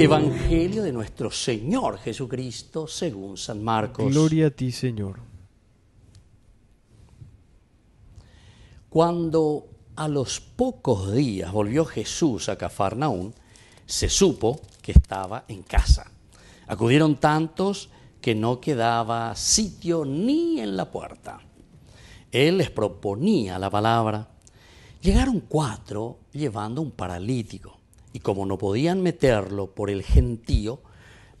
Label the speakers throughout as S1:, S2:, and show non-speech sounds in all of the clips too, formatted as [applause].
S1: Evangelio de nuestro Señor Jesucristo según San Marcos. Gloria a ti, Señor. Cuando a los pocos días volvió Jesús a Cafarnaún, se supo que estaba en casa. Acudieron tantos que no quedaba sitio ni en la puerta. Él les proponía la palabra. Llegaron cuatro llevando un paralítico y como no podían meterlo por el gentío,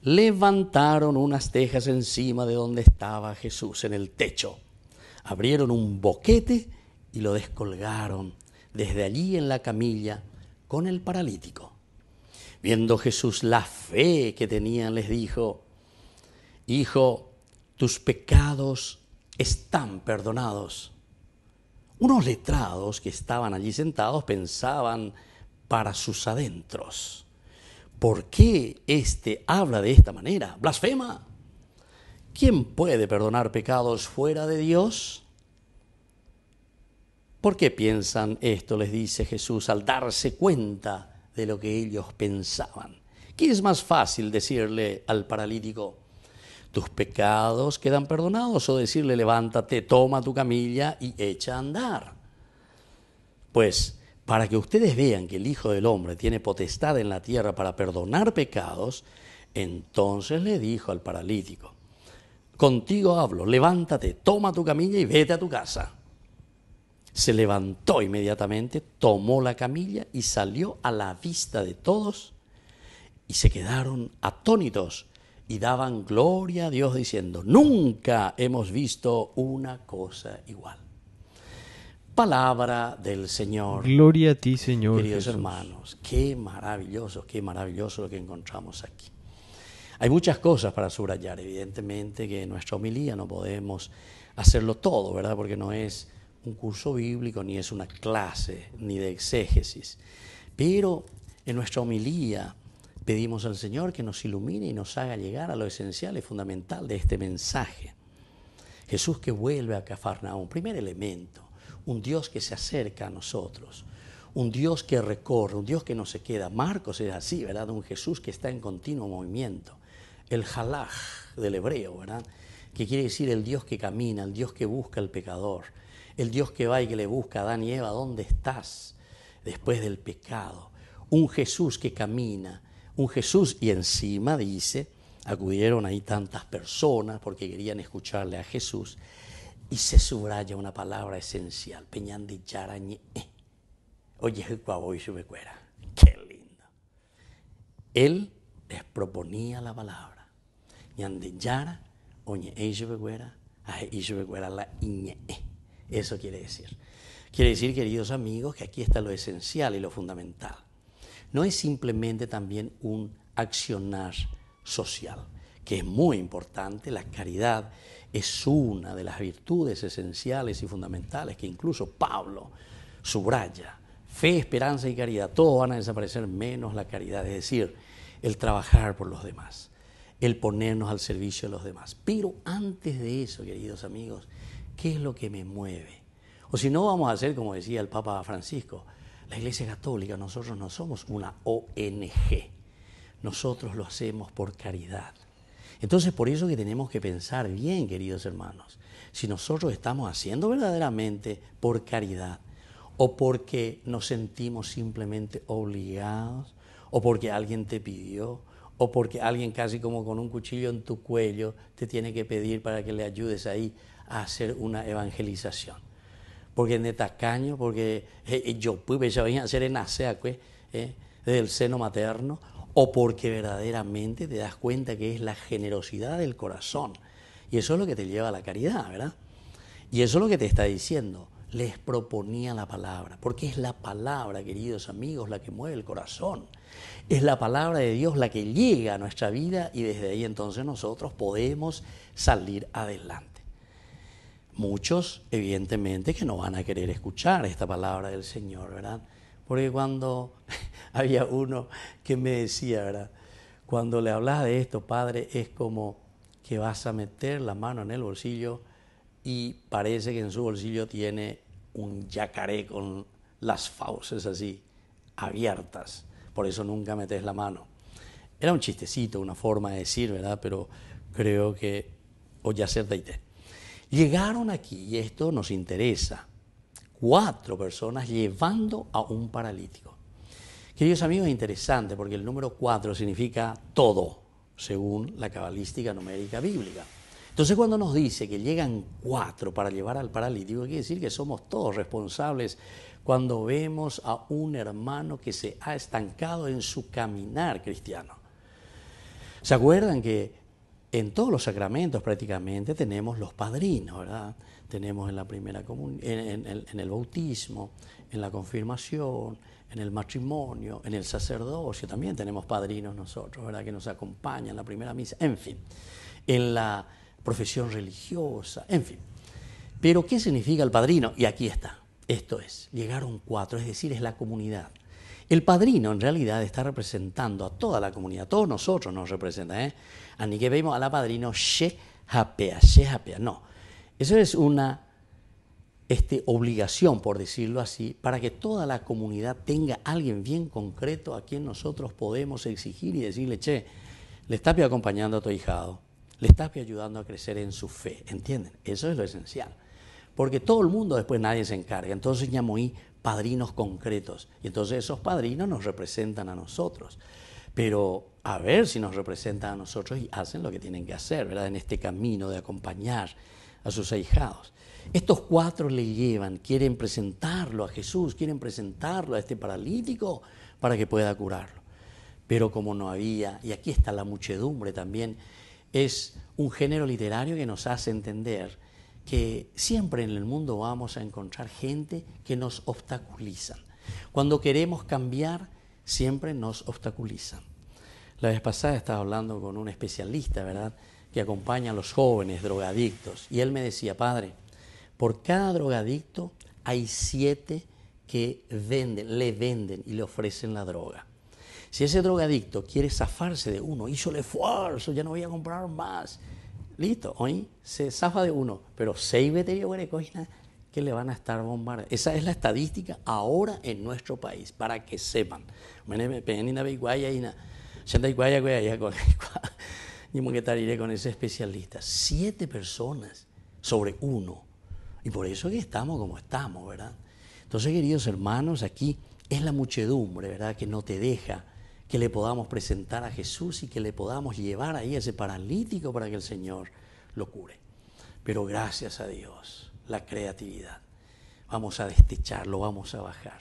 S1: levantaron unas tejas encima de donde estaba Jesús en el techo. Abrieron un boquete y lo descolgaron desde allí en la camilla con el paralítico. Viendo Jesús la fe que tenían, les dijo, Hijo, tus pecados están perdonados. Unos letrados que estaban allí sentados pensaban para sus adentros. ¿Por qué éste habla de esta manera? Blasfema. ¿Quién puede perdonar pecados fuera de Dios? ¿Por qué piensan esto? les dice Jesús al darse cuenta de lo que ellos pensaban. ¿Qué es más fácil decirle al paralítico, tus pecados quedan perdonados? O decirle, levántate, toma tu camilla y echa a andar. Pues para que ustedes vean que el Hijo del Hombre tiene potestad en la tierra para perdonar pecados, entonces le dijo al paralítico, contigo hablo, levántate, toma tu camilla y vete a tu casa. Se levantó inmediatamente, tomó la camilla y salió a la vista de todos y se quedaron atónitos y daban gloria a Dios diciendo, nunca hemos visto una cosa igual palabra del Señor. Gloria a ti, Señor. Queridos hermanos, qué maravilloso, qué maravilloso lo que encontramos aquí. Hay muchas cosas para subrayar, evidentemente que en nuestra homilía no podemos hacerlo todo, ¿verdad? Porque no es un curso bíblico, ni es una clase, ni de exégesis. Pero en nuestra homilía pedimos al Señor que nos ilumine y nos haga llegar a lo esencial y fundamental de este mensaje. Jesús que vuelve a Cafarnaúm, primer elemento un Dios que se acerca a nosotros, un Dios que recorre, un Dios que no se queda. Marcos es así, ¿verdad? Un Jesús que está en continuo movimiento. El halaj del hebreo, ¿verdad? Que quiere decir el Dios que camina, el Dios que busca al pecador, el Dios que va y que le busca a Adán y Eva, ¿dónde estás después del pecado? Un Jesús que camina, un Jesús y encima dice, acudieron ahí tantas personas porque querían escucharle a Jesús y se subraya una palabra esencial, peñandi charañe. Eh. Oye, y sube cuera. Qué lindo. Él les proponía la palabra. Ñandi yara, oñe cuera, cuera la iñe. Eh. Eso quiere decir. Quiere decir, queridos amigos, que aquí está lo esencial y lo fundamental. No es simplemente también un accionar social, que es muy importante, la caridad, es una de las virtudes esenciales y fundamentales que incluso Pablo subraya. Fe, esperanza y caridad, Todo van a desaparecer menos la caridad, es decir, el trabajar por los demás, el ponernos al servicio de los demás. Pero antes de eso, queridos amigos, ¿qué es lo que me mueve? O si no, vamos a hacer como decía el Papa Francisco, la Iglesia Católica, nosotros no somos una ONG, nosotros lo hacemos por caridad entonces, por eso que tenemos que pensar bien, queridos hermanos, si nosotros estamos haciendo verdaderamente por caridad o porque nos sentimos simplemente obligados o porque alguien te pidió o porque alguien casi como con un cuchillo en tu cuello te tiene que pedir para que le ayudes ahí a hacer una evangelización. Porque netascaño porque eh, eh, yo pude, yo venía a hacer en eh, desde del seno materno, o porque verdaderamente te das cuenta que es la generosidad del corazón. Y eso es lo que te lleva a la caridad, ¿verdad? Y eso es lo que te está diciendo. Les proponía la palabra, porque es la palabra, queridos amigos, la que mueve el corazón. Es la palabra de Dios la que llega a nuestra vida y desde ahí entonces nosotros podemos salir adelante. Muchos, evidentemente, que no van a querer escuchar esta palabra del Señor, ¿verdad? Porque cuando [laughs] había uno que me decía, ¿verdad? Cuando le hablas de esto, padre, es como que vas a meter la mano en el bolsillo y parece que en su bolsillo tiene un yacaré con las fauces así, abiertas. Por eso nunca metes la mano. Era un chistecito, una forma de decir, ¿verdad? Pero creo que, o ya Llegaron aquí, y esto nos interesa, cuatro personas llevando a un paralítico. Queridos amigos, es interesante porque el número cuatro significa todo, según la cabalística numérica bíblica. Entonces cuando nos dice que llegan cuatro para llevar al paralítico, quiere decir que somos todos responsables cuando vemos a un hermano que se ha estancado en su caminar cristiano. ¿Se acuerdan que en todos los sacramentos prácticamente tenemos los padrinos, ¿verdad? Tenemos en la primera comunión, en, el bautismo, en la confirmación, en el matrimonio, en el sacerdocio, también tenemos padrinos nosotros, ¿verdad? Que nos acompañan en la primera misa, en fin, en la profesión religiosa, en fin. Pero, ¿qué significa el padrino? Y aquí está, esto es, llegaron cuatro, es decir, es la comunidad. El padrino en realidad está representando a toda la comunidad, todos nosotros nos representa. ¿eh? ni que vemos a la padrino che, hapea, she hapea, No, eso es una este, obligación, por decirlo así, para que toda la comunidad tenga alguien bien concreto a quien nosotros podemos exigir y decirle, che, le estás acompañando a tu hijado, le estás ayudando a crecer en su fe, ¿entienden? Eso es lo esencial. Porque todo el mundo después nadie se encarga. Entonces, ñamoí padrinos concretos. Y entonces esos padrinos nos representan a nosotros. Pero a ver si nos representan a nosotros y hacen lo que tienen que hacer, ¿verdad? En este camino de acompañar a sus ahijados. Estos cuatro le llevan, quieren presentarlo a Jesús, quieren presentarlo a este paralítico para que pueda curarlo. Pero como no había, y aquí está la muchedumbre también, es un género literario que nos hace entender que siempre en el mundo vamos a encontrar gente que nos obstaculiza. Cuando queremos cambiar, siempre nos obstaculizan. La vez pasada estaba hablando con un especialista, ¿verdad?, que acompaña a los jóvenes drogadictos. Y él me decía, padre, por cada drogadicto hay siete que venden, le venden y le ofrecen la droga. Si ese drogadicto quiere zafarse de uno, hizo el esfuerzo, ya no voy a comprar más, listo, hoy se zafa de uno, pero seis veterinarios que le van a estar bombardeando. Esa es la estadística ahora en nuestro país, para que sepan. con ese especialista. Siete personas sobre uno. Y por eso que estamos como estamos, ¿verdad? Entonces, queridos hermanos, aquí es la muchedumbre, ¿verdad?, que no te deja que le podamos presentar a Jesús y que le podamos llevar ahí a ese paralítico para que el Señor lo cure. Pero gracias a Dios, la creatividad. Vamos a destecharlo, vamos a bajar.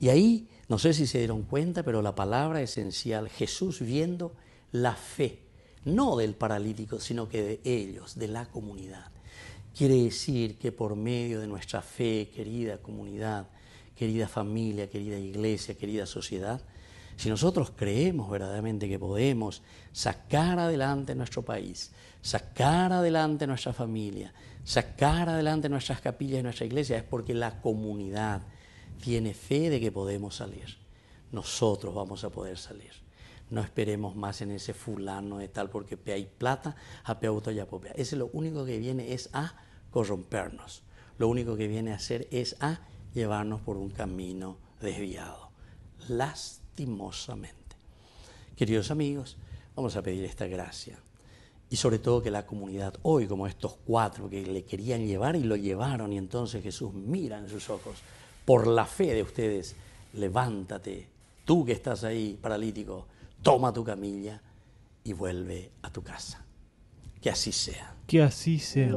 S1: Y ahí, no sé si se dieron cuenta, pero la palabra esencial, Jesús viendo la fe, no del paralítico, sino que de ellos, de la comunidad. Quiere decir que por medio de nuestra fe, querida comunidad, querida familia, querida iglesia, querida sociedad, si nosotros creemos verdaderamente que podemos sacar adelante nuestro país, sacar adelante nuestra familia, sacar adelante nuestras capillas y nuestra iglesia, es porque la comunidad tiene fe de que podemos salir. Nosotros vamos a poder salir. No esperemos más en ese fulano de tal porque hay plata, a peuto y apopea. Ese lo único que viene es a corrompernos. Lo único que viene a hacer es a llevarnos por un camino desviado. Las lastimosamente. Queridos amigos, vamos a pedir esta gracia. Y sobre todo que la comunidad hoy, como estos cuatro que le querían llevar y lo llevaron, y entonces Jesús mira en sus ojos, por la fe de ustedes, levántate, tú que estás ahí paralítico, toma tu camilla y vuelve a tu casa. Que así sea. Que así sea.